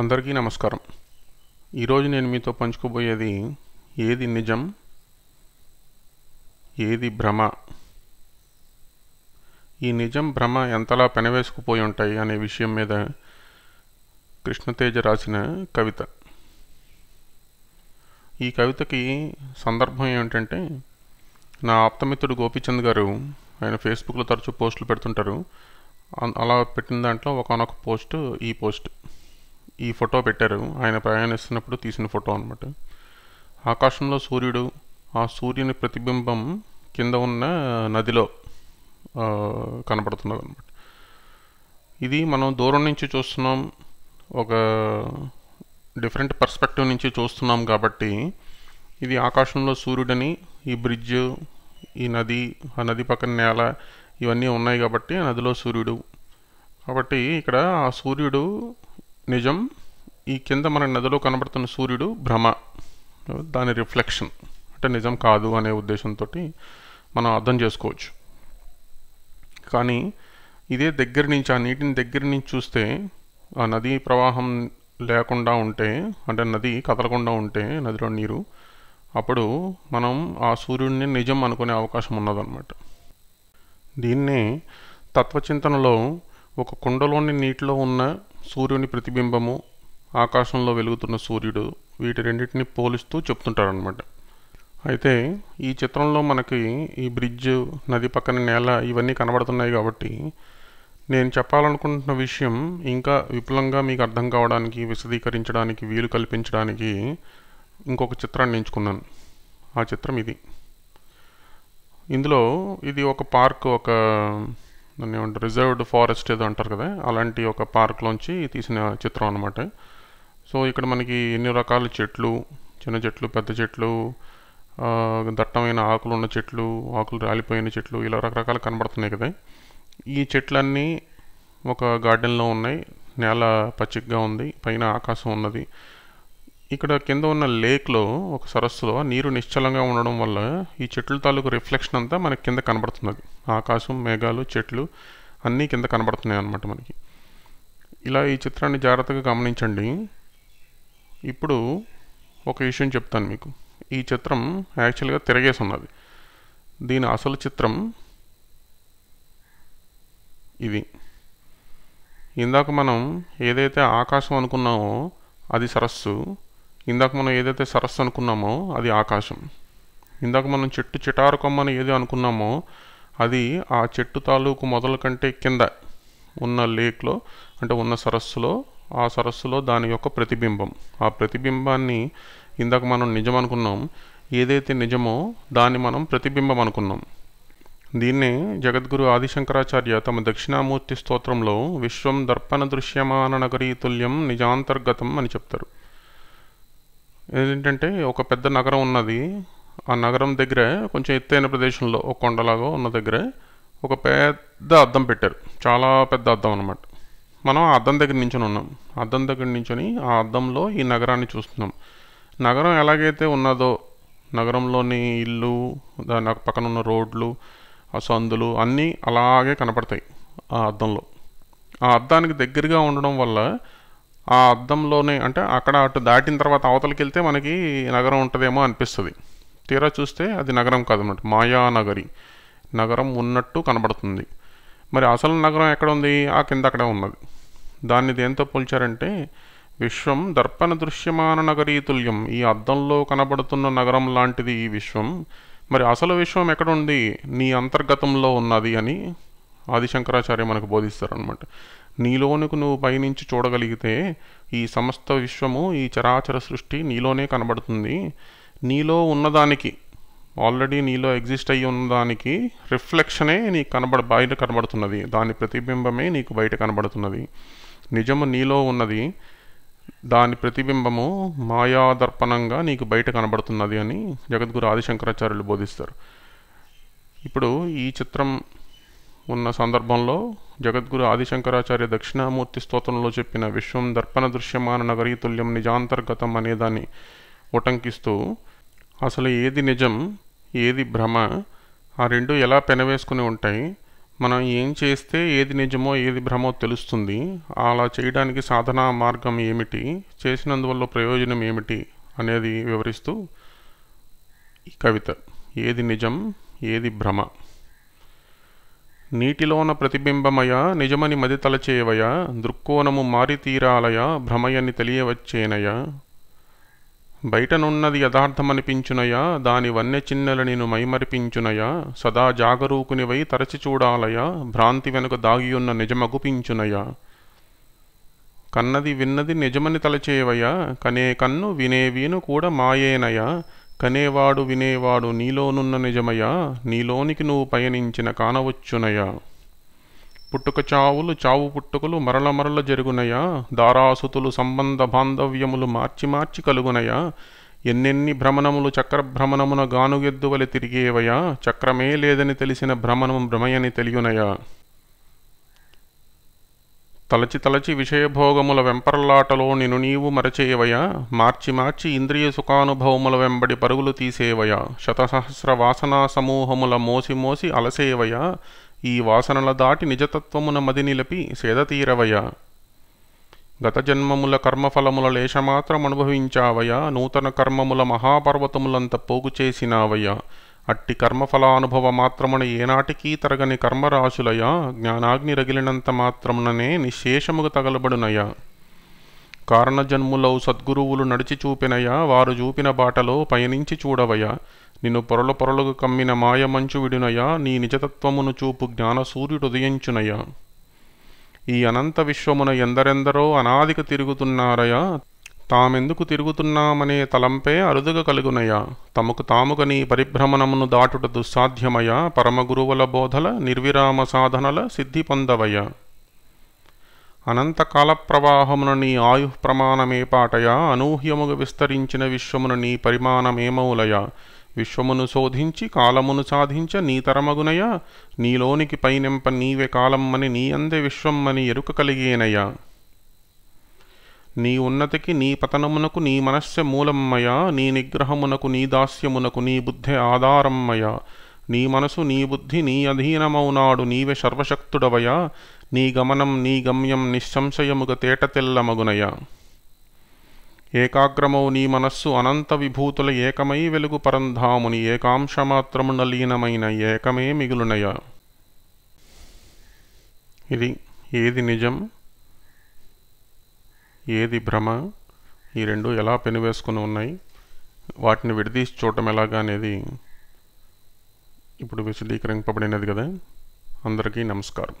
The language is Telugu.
అందరికీ నమస్కారం ఈరోజు నేను మీతో పంచుకోబోయేది ఏది నిజం ఏది భ్రమ ఈ నిజం భ్రమ ఎంతలా పెనవేసుకుపోయి ఉంటాయి అనే విషయం మీద కృష్ణతేజ రాసిన కవిత ఈ కవితకి సందర్భం ఏమిటంటే నా ఆప్తమిత్రుడు గోపీచంద్ గారు ఆయన ఫేస్బుక్లో తరచూ పోస్టులు పెడుతుంటారు అలా పెట్టిన దాంట్లో ఒకనొక పోస్ట్ ఈ పోస్ట్ ఈ ఫోటో పెట్టారు ఆయన ప్రయాణిస్తున్నప్పుడు తీసిన ఫోటో అనమాట ఆకాశంలో సూర్యుడు ఆ సూర్యుని ప్రతిబింబం కింద ఉన్న నదిలో కనబడుతున్నది అనమాట ఇది మనం దూరం నుంచి చూస్తున్నాం ఒక డిఫరెంట్ పర్స్పెక్టివ్ నుంచి చూస్తున్నాం కాబట్టి ఇది ఆకాశంలో సూర్యుడని ఈ బ్రిడ్జ్ ఈ నది ఆ నది పక్కన నేల ఇవన్నీ ఉన్నాయి కాబట్టి నదిలో సూర్యుడు కాబట్టి ఇక్కడ ఆ సూర్యుడు నిజం ఈ కింద మన నదిలో కనబడుతున్న సూర్యుడు భ్రమ దాని రిఫ్లెక్షన్ అంటే నిజం కాదు అనే ఉద్దేశంతో మనం అర్థం చేసుకోవచ్చు కానీ ఇదే దగ్గర నుంచి ఆ నీటిని దగ్గర నుంచి చూస్తే ఆ నదీ ప్రవాహం లేకుండా ఉంటే అంటే నది కదలకుండా ఉంటే నదిలో నీరు అప్పుడు మనం ఆ సూర్యుడిని నిజం అనుకునే అవకాశం ఉన్నదన్నమాట దీన్నే తత్వచింతనలో ఒక కుండలోని నీటిలో ఉన్న సూర్యుని ప్రతిబింబము ఆకాశంలో వెలుగుతున్న సూర్యుడు వీటి రెండింటిని పోలిస్తూ చెప్తుంటారనమాట అయితే ఈ చిత్రంలో మనకి ఈ బ్రిడ్జ్ నది పక్కన నేల ఇవన్నీ కనబడుతున్నాయి కాబట్టి నేను చెప్పాలనుకుంటున్న విషయం ఇంకా విపులంగా మీకు అర్థం కావడానికి విశదీకరించడానికి వీలు కల్పించడానికి ఇంకొక చిత్రాన్ని ఎంచుకున్నాను ఆ చిత్రం ఇది ఇందులో ఇది ఒక పార్క్ ఒక దాన్ని ఏమంటారు రిజర్వ్డ్ ఫారెస్ట్ ఏదో అంటారు కదా అలాంటి ఒక పార్క్లోంచి తీసిన చిత్రం అనమాట సో ఇక్కడ మనకి ఎన్ని రకాల చెట్లు చిన్న చెట్లు పెద్ద చెట్లు దట్టమైన ఆకులు ఉన్న చెట్లు ఆకులు రాలిపోయిన చెట్లు ఇలా రకరకాలు కనబడుతున్నాయి కదా ఈ చెట్లన్నీ ఒక గార్డెన్లో ఉన్నాయి నేల పచ్చిగ్గా ఉంది పైన ఆకాశం ఉన్నది ఇక్కడ కింద ఉన్న లేక్లో ఒక సరస్సులో నీరు నిశ్చలంగా ఉండడం వల్ల ఈ చెట్ల తాలూకు రిఫ్లెక్షన్ అంతా మనకి కింద కనబడుతున్నది ఆకాశం మేఘాలు చెట్లు అన్నీ కింద కనబడుతున్నాయి అన్నమాట మనకి ఇలా ఈ చిత్రాన్ని జాగ్రత్తగా గమనించండి ఇప్పుడు ఒక విషయం చెప్తాను మీకు ఈ చిత్రం యాక్చువల్గా తిరగేసి ఉన్నది దీని అసలు చిత్రం ఇది ఇందాక మనం ఏదైతే ఆకాశం అనుకున్నామో అది సరస్సు ఇందాక మనం ఏదైతే సరస్సు అనుకున్నామో అది ఆకాశం ఇందాక మనం చెట్టు చిటారు కొమ్మని ఏది అనుకున్నామో అది ఆ చెట్టు తాలూకు మొదల కంటే కింద ఉన్న లేక్లో అంటే ఉన్న సరస్సులో ఆ సరస్సులో దాని యొక్క ప్రతిబింబం ఆ ప్రతిబింబాన్ని ఇందాక మనం నిజం అనుకున్నాం ఏదైతే నిజమో దాన్ని మనం ప్రతిబింబం అనుకున్నాం దీన్నే జగద్గురు ఆదిశంకరాచార్య తమ దక్షిణామూర్తి స్తోత్రంలో విశ్వం దర్పణ దృశ్యమాన నగరీ తుల్యం నిజాంతర్గతం అని చెప్తారు ఏంటంటే ఒక పెద్ద నగరం ఉన్నది ఆ నగరం దగ్గరే కొంచెం ఎత్తైన ప్రదేశంలో ఒక కొండలాగా ఉన్న దగ్గరే ఒక పెద్ద అద్దం పెట్టారు చాలా పెద్ద అద్దం అనమాట మనం ఆ అద్దం దగ్గర నించొని ఉన్నాం అద్దం దగ్గర నించొని ఆ అద్దంలో ఈ నగరాన్ని చూస్తున్నాం నగరం ఎలాగైతే ఉన్నదో నగరంలోని ఇల్లు దాని పక్కన ఉన్న రోడ్లు ఆ సందులు అన్నీ అలాగే కనపడతాయి ఆ అద్దంలో ఆ అద్దానికి దగ్గరగా ఉండడం వల్ల ఆ అద్దంలోనే అంటే అక్కడ అటు దాటిన తర్వాత అవతలకి వెళ్తే మనకి నగరం ఉంటుందేమో అనిపిస్తుంది తీరా చూస్తే అది నగరం కాదన్నమాట మాయానగరి నగరం ఉన్నట్టు కనబడుతుంది మరి అసలు నగరం ఎక్కడ ఉంది ఆ కింద అక్కడే ఉన్నది దాన్ని దేంతో పోల్చారంటే విశ్వం దర్పణ దృశ్యమాన నగరీతుల్యం ఈ అద్దంలో కనబడుతున్న నగరం లాంటిది ఈ విశ్వం మరి అసలు విశ్వం ఎక్కడుంది నీ అంతర్గతంలో ఉన్నది అని ఆదిశంకరాచార్య మనకు బోధిస్తారనమాట నీలోనికి నువ్వు పైనుంచి చూడగలిగితే ఈ సమస్త విశ్వము ఈ చరాచర సృష్టి నీలోనే కనబడుతుంది నీలో ఉన్నదానికి ఆల్రెడీ నీలో ఎగ్జిస్ట్ అయ్యి ఉన్నదానికి రిఫ్లెక్షనే నీకు కనబడ బయట కనబడుతున్నది దాని ప్రతిబింబమే నీకు బయట కనబడుతున్నది నిజము నీలో ఉన్నది దాని ప్రతిబింబము మాయాదర్పణంగా నీకు బయట కనబడుతున్నది అని జగద్గురు ఆదిశంకరాచార్యులు బోధిస్తారు ఇప్పుడు ఈ చిత్రం ఉన్న సందర్భంలో జగద్గురు ఆదిశంకరాచార్య దక్షిణామూర్తి స్తోత్రంలో చెప్పిన విశ్వం దర్పణ దృశ్యమాన నగరీతుల్యం నిజాంతర్గతం అనేదాన్ని ఉటంకిస్తూ అసలు ఏది నిజం ఏది భ్రమ ఆ రెండు ఎలా పెనవేసుకుని ఉంటాయి మనం ఏం చేస్తే ఏది నిజమో ఏది భ్రమో తెలుస్తుంది అలా చేయడానికి సాధనా మార్గం ఏమిటి చేసినందువల్ల ప్రయోజనం ఏమిటి అనేది వివరిస్తూ ఈ కవిత ఏది నిజం ఏది భ్రమ నీటిలోన ప్రతిబింబమయ నిజమని మది తలచేవయ దృక్కోణము మారితీరాలయ భ్రమయని తెలియవచ్చేనయ బయటనున్నది యథార్థమనిపించునయా దాని వన్య చిన్నెల నేను మైమరిపించునయా సదా జాగరూకునివై తరచి చూడాలయా భ్రాంతి వెనుక దాగియున్న నిజమగుపించునయా కన్నది విన్నది నిజమని తలచేవయా కనే కన్ను వినే వీను కూడా మాయేనయా కనేవాడు వినేవాడు నీలోనున్న నిజమయా నీలోనికి నువ్వు పయనించిన కానవచ్చునయా పుట్టుక చావులు చావు పుట్టుకలు మరల మరల జరుగునయా దారాసుతులు సంబంధ బాంధవ్యములు మార్చి మార్చి కలుగునయా ఎన్నెన్ని భ్రమణములు చక్రభ్రమణమున గానుగెద్దువలి తిరిగేవయా చక్రమే లేదని తెలిసిన భ్రమణము భ్రమయని తెలియనయా తలచి తలచి విషయభోగముల వెంపర్లాటలో నిను నీవు మరచేవయా మార్చి మార్చి ఇంద్రియ సుఖానుభవముల వెంబడి పరుగులు తీసేవయా శతసహస్ర వాసనా సమూహముల మోసి మోసి అలసేవయా ఈ వాసనల దాటి నిజతత్వమున మదినిలపి సేదతీరవయ గత జన్మముల కర్మఫలముల లేశమాత్రం అనుభవించావయ నూతన కర్మముల మహాపర్వతములంత పోగు చేసినావయ అట్టి కర్మఫలానుభవ మాత్రమున ఏనాటికీ తరగని కర్మరాశులయ జ్ఞానాగ్ని రగిలినంత మాత్రముననే నిశేషముగా తగలబడునయ కారణజన్ములవు సద్గురువులు నడిచి చూపినయ వారు చూపిన బాటలో పయనించి చూడవయ నిన్ను పొరల పొరలకు కమ్మిన మాయమంచు విడునయ నీ నిజతత్వమును చూపు ఉదయించునయ ఈ అనంత విశ్వమున ఎందరెందరో అనాదిక తిరుగుతున్నారయా తామెందుకు తిరుగుతున్నామనే తలంపే అరుదుగా కలుగునయా తమకు తాముక నీ పరిభ్రమణమును దాటుట దుస్సాధ్యమయా పరమగురువుల బోధల నిర్విరామ సాధనల సిద్ధి పొందవయ అనంతకాల ప్రవాహమున నీ ఆయుః ప్రమాణమేపాటయా అనూహ్యముగా విస్తరించిన విశ్వమున నీ పరిమాణమేమౌలయ విశ్వమును శోధించి కాలమును సాధించ నీ తరమగునయ నీలోనికి పైనెంప నీవే కాలమ్మని నీ అందే విశ్వమ్మని ఎరుక కలిగేనయ్యా నీ ఉన్నతికి నీ పతనమునకు నీ మనస్య మూలమ్మయ నీ నిగ్రహమునకు నీ దాస్యమునకు నీ బుద్ధి ఆధారమ్మయ నీ మనసు నీ బుద్ధి నీ అధీనమౌనాడు నీవే సర్వశక్తుడవయ నీ గమనం నీ గమ్యం తేట తెల్లమగునయ ఏకాగ్రమౌ నీ మనస్సు అనంత విభూతుల ఏకమై వెలుగు పరంధాముని ఏకాంశమాత్రము నలీనమైన ఏకమే మిగులునయ ఇది ఏది నిజం ఏది భ్రమ ఈ రెండు ఎలా పెనువేసుకుని ఉన్నాయి వాటిని విడదీసి చూడటం ఎలాగా అనేది ఇప్పుడు విశదీకరింపబడినది కదా అందరికీ నమస్కారం